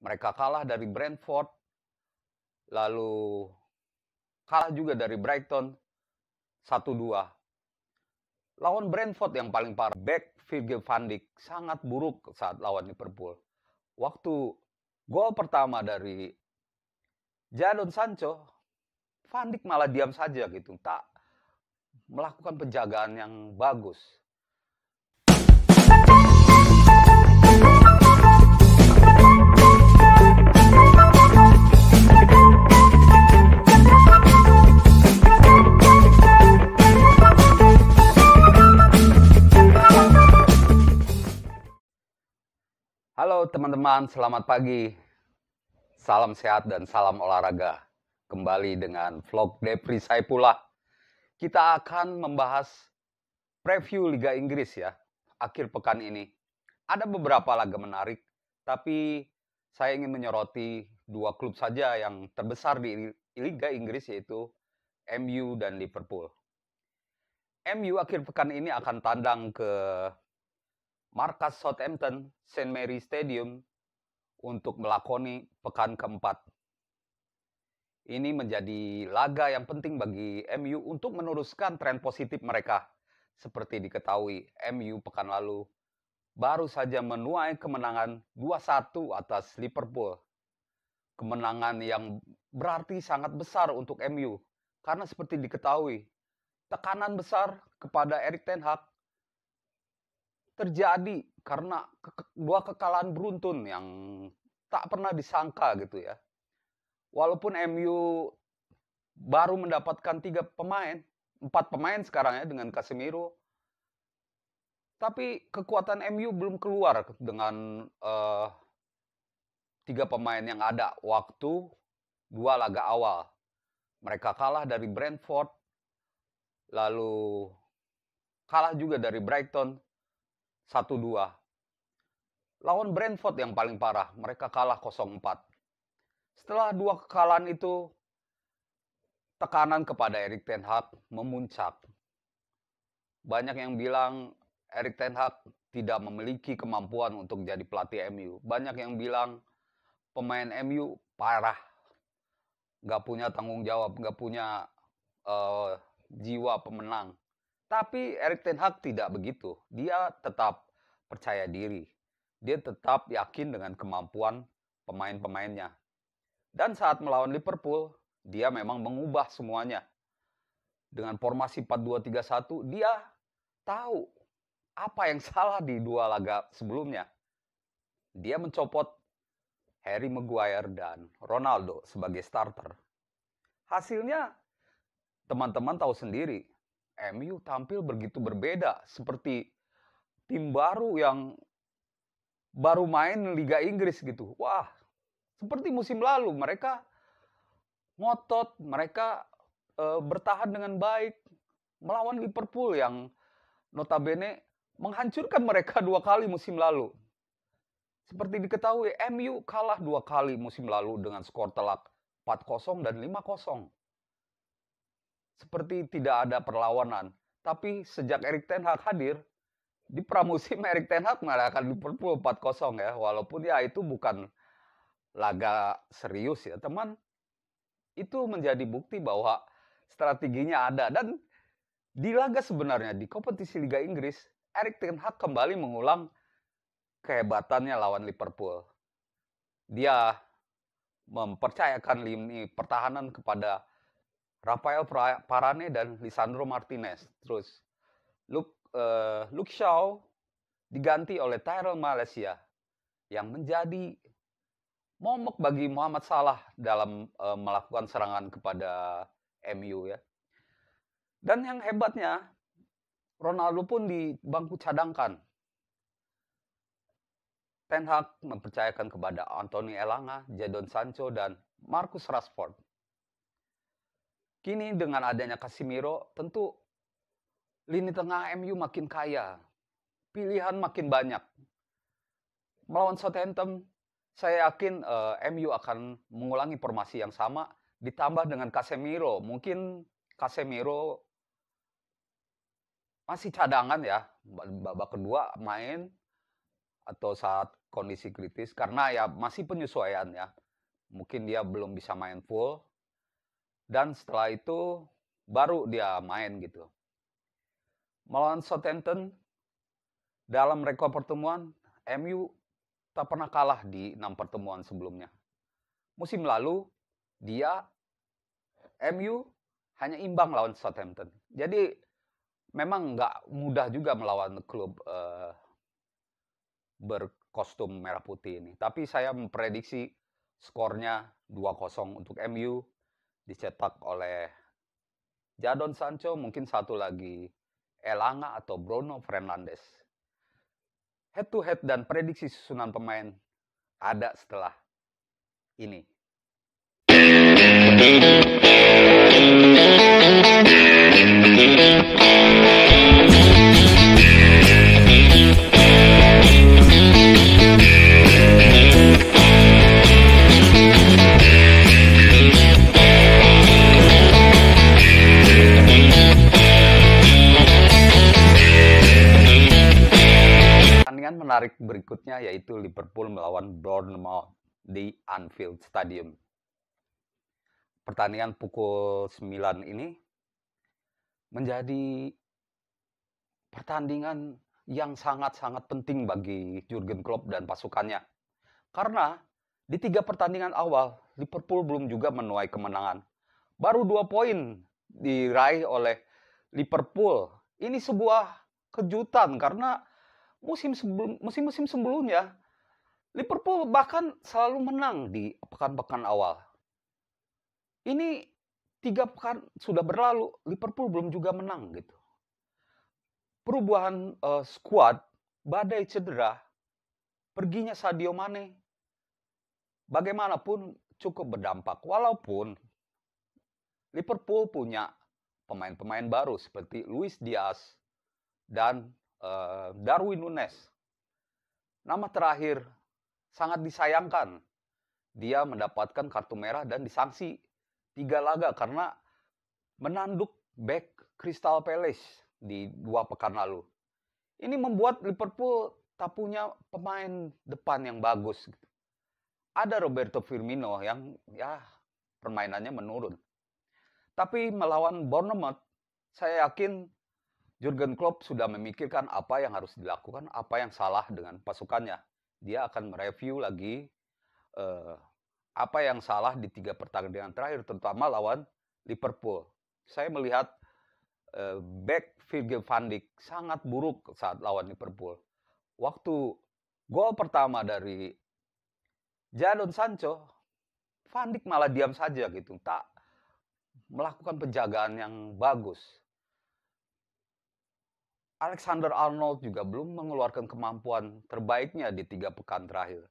Mereka kalah dari Brentford, lalu kalah juga dari Brighton 1-2. Lawan Brentford yang paling parah, back Virgil van Dijk sangat buruk saat lawan Liverpool. Waktu gol pertama dari Jadon Sancho, Van Dijk malah diam saja gitu, tak melakukan penjagaan yang bagus. teman-teman, selamat pagi. Salam sehat dan salam olahraga. Kembali dengan vlog Depri Saipula. Kita akan membahas preview Liga Inggris ya, akhir pekan ini. Ada beberapa laga menarik, tapi saya ingin menyoroti dua klub saja yang terbesar di Liga Inggris yaitu MU dan Liverpool. MU akhir pekan ini akan tandang ke markas Southampton St. Mary Stadium untuk melakoni pekan keempat. Ini menjadi laga yang penting bagi MU untuk meneruskan tren positif mereka. Seperti diketahui, MU pekan lalu baru saja menuai kemenangan 2-1 atas Liverpool. Kemenangan yang berarti sangat besar untuk MU karena seperti diketahui, tekanan besar kepada Erik Ten Hag terjadi karena ke dua kekalahan beruntun yang tak pernah disangka gitu ya. Walaupun MU baru mendapatkan tiga pemain, empat pemain sekarang ya dengan Casemiro. Tapi kekuatan MU belum keluar dengan uh, tiga pemain yang ada waktu dua laga awal. Mereka kalah dari Brentford, lalu kalah juga dari Brighton 1-2. Lawan Brentford yang paling parah, mereka kalah 0-4. Setelah dua kekalahan itu, tekanan kepada Erik Ten Hag memuncak. Banyak yang bilang Erik Ten Hag tidak memiliki kemampuan untuk jadi pelatih MU. Banyak yang bilang pemain MU parah, Gak punya tanggung jawab, gak punya uh, jiwa pemenang. Tapi Erik Ten Hag tidak begitu. Dia tetap percaya diri. Dia tetap yakin dengan kemampuan pemain-pemainnya. Dan saat melawan Liverpool, dia memang mengubah semuanya. Dengan formasi 4-2-3-1, dia tahu apa yang salah di dua laga sebelumnya. Dia mencopot Harry Maguire dan Ronaldo sebagai starter. Hasilnya, teman-teman tahu sendiri, MU tampil begitu berbeda seperti tim baru yang baru main Liga Inggris gitu. Wah, seperti musim lalu mereka ngotot, mereka e, bertahan dengan baik melawan Liverpool yang notabene menghancurkan mereka dua kali musim lalu. Seperti diketahui, MU kalah dua kali musim lalu dengan skor telak 4-0 dan 5-0 seperti tidak ada perlawanan. Tapi sejak Erik Ten Hag hadir, di pramusim Erik Ten Hag mengalahkan Liverpool 4-0 ya. Walaupun ya itu bukan laga serius ya teman. Itu menjadi bukti bahwa strateginya ada. Dan di laga sebenarnya, di kompetisi Liga Inggris, Erik Ten Hag kembali mengulang kehebatannya lawan Liverpool. Dia mempercayakan lini pertahanan kepada Rafael Parane dan Lisandro Martinez. Terus Luke, uh, Luke Shaw diganti oleh Tyrell Malaysia yang menjadi momok bagi Muhammad Salah dalam uh, melakukan serangan kepada MU ya. Dan yang hebatnya Ronaldo pun di bangku cadangkan. Ten Hag mempercayakan kepada Anthony Elanga, Jadon Sancho, dan Marcus Rashford. Kini dengan adanya Casemiro, tentu lini tengah MU makin kaya. Pilihan makin banyak. Melawan Southampton, saya yakin uh, eh, MU akan mengulangi formasi yang sama ditambah dengan Casemiro. Mungkin Casemiro masih cadangan ya babak kedua main atau saat kondisi kritis karena ya masih penyesuaian ya. Mungkin dia belum bisa main full dan setelah itu baru dia main gitu. Melawan Southampton dalam rekor pertemuan MU tak pernah kalah di enam pertemuan sebelumnya. Musim lalu dia MU hanya imbang lawan Southampton. Jadi memang nggak mudah juga melawan klub uh, berkostum merah putih ini. Tapi saya memprediksi skornya 2-0 untuk MU dicetak oleh Jadon Sancho, mungkin satu lagi Elanga atau Bruno Fernandes. Head to head dan prediksi susunan pemain ada setelah ini. Thank you. menarik berikutnya yaitu Liverpool melawan Bournemouth di Anfield Stadium. Pertandingan pukul 9 ini menjadi pertandingan yang sangat-sangat penting bagi Jurgen Klopp dan pasukannya. Karena di tiga pertandingan awal, Liverpool belum juga menuai kemenangan. Baru dua poin diraih oleh Liverpool. Ini sebuah kejutan karena musim sebelum musim-musim sebelumnya Liverpool bahkan selalu menang di pekan-pekan awal. Ini tiga pekan sudah berlalu, Liverpool belum juga menang gitu. Perubahan uh, eh, squad, badai cedera, perginya Sadio Mane, bagaimanapun cukup berdampak. Walaupun Liverpool punya pemain-pemain baru seperti Luis Diaz dan Eh, Darwin Nunes. Nama terakhir sangat disayangkan. Dia mendapatkan kartu merah dan disanksi tiga laga karena menanduk back Crystal Palace di dua pekan lalu. Ini membuat Liverpool tak punya pemain depan yang bagus. Ada Roberto Firmino yang ya permainannya menurun. Tapi melawan Bournemouth, saya yakin Jurgen Klopp sudah memikirkan apa yang harus dilakukan, apa yang salah dengan pasukannya. Dia akan mereview lagi eh, apa yang salah di tiga pertandingan terakhir, terutama lawan Liverpool. Saya melihat eh, back Virgil van Dijk sangat buruk saat lawan Liverpool. Waktu gol pertama dari Jadon Sancho, Van Dijk malah diam saja gitu, tak melakukan penjagaan yang bagus Alexander Arnold juga belum mengeluarkan kemampuan terbaiknya di tiga pekan terakhir.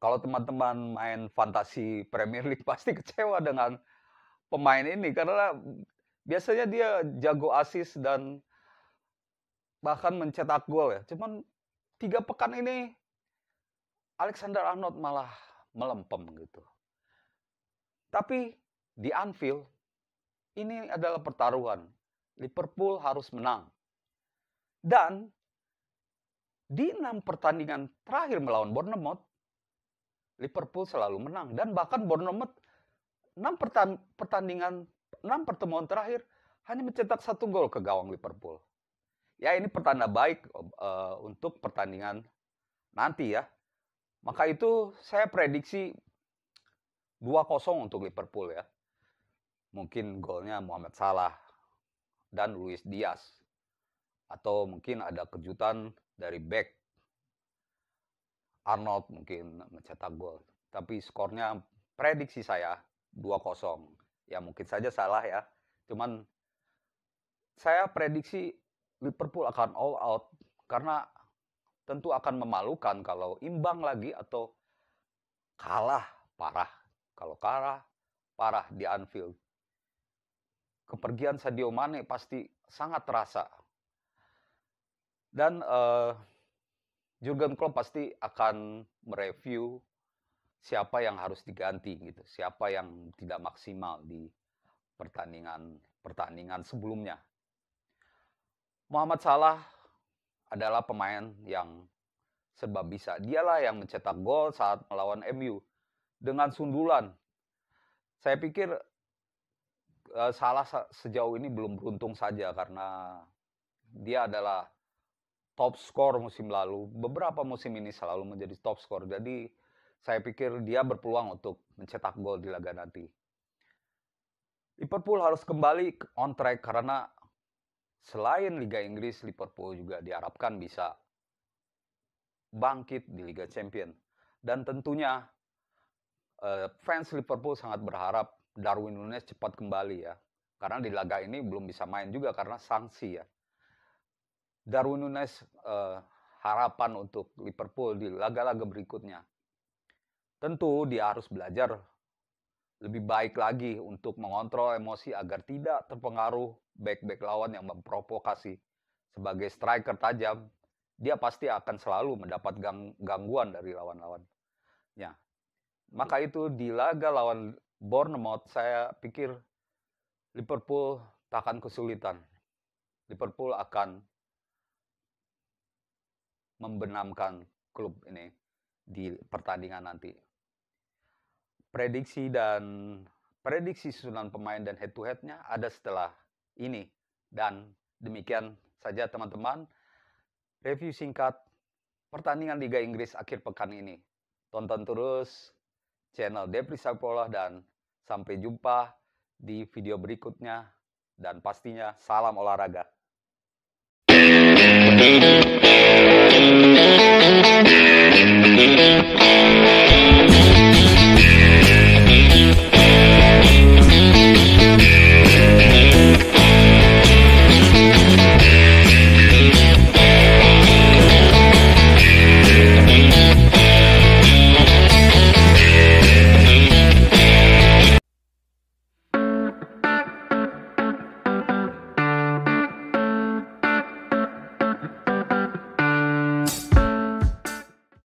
Kalau teman-teman main fantasi Premier League pasti kecewa dengan pemain ini karena biasanya dia jago asis dan bahkan mencetak gol ya. Cuman tiga pekan ini Alexander Arnold malah melempem gitu. Tapi di Anfield ini adalah pertaruhan. Liverpool harus menang. Dan di enam pertandingan terakhir melawan Bournemouth, Liverpool selalu menang dan bahkan Bournemouth enam pertandingan enam pertemuan terakhir hanya mencetak satu gol ke gawang Liverpool. Ya ini pertanda baik uh, untuk pertandingan nanti ya. Maka itu saya prediksi 2-0 untuk Liverpool ya. Mungkin golnya Mohamed Salah dan Luis Diaz atau mungkin ada kejutan dari back Arnold mungkin mencetak gol tapi skornya prediksi saya 2-0 ya mungkin saja salah ya cuman saya prediksi Liverpool akan all out karena tentu akan memalukan kalau imbang lagi atau kalah parah kalau kalah parah di Anfield kepergian Sadio Mane pasti sangat terasa dan uh, Jurgen Klopp pasti akan mereview siapa yang harus diganti gitu, siapa yang tidak maksimal di pertandingan pertandingan sebelumnya. Muhammad Salah adalah pemain yang serba bisa. Dialah yang mencetak gol saat melawan MU dengan sundulan. Saya pikir eh, Salah sejauh ini belum beruntung saja karena dia adalah top skor musim lalu. Beberapa musim ini selalu menjadi top skor. Jadi saya pikir dia berpeluang untuk mencetak gol di laga nanti. Liverpool harus kembali on track karena selain Liga Inggris, Liverpool juga diharapkan bisa bangkit di Liga Champion. Dan tentunya eh, fans Liverpool sangat berharap Darwin Nunes cepat kembali ya. Karena di laga ini belum bisa main juga karena sanksi ya. Darwin Nunes uh, harapan untuk Liverpool di laga-laga berikutnya. Tentu dia harus belajar lebih baik lagi untuk mengontrol emosi agar tidak terpengaruh back-back lawan yang memprovokasi. Sebagai striker tajam, dia pasti akan selalu mendapat gang gangguan dari lawan-lawannya. Maka itu di laga lawan Bournemouth, saya pikir Liverpool takkan kesulitan. Liverpool akan membenamkan klub ini di pertandingan nanti. Prediksi dan prediksi susunan pemain dan head to headnya ada setelah ini. Dan demikian saja teman-teman review singkat pertandingan Liga Inggris akhir pekan ini. Tonton terus channel Depri Sapola dan sampai jumpa di video berikutnya dan pastinya salam olahraga.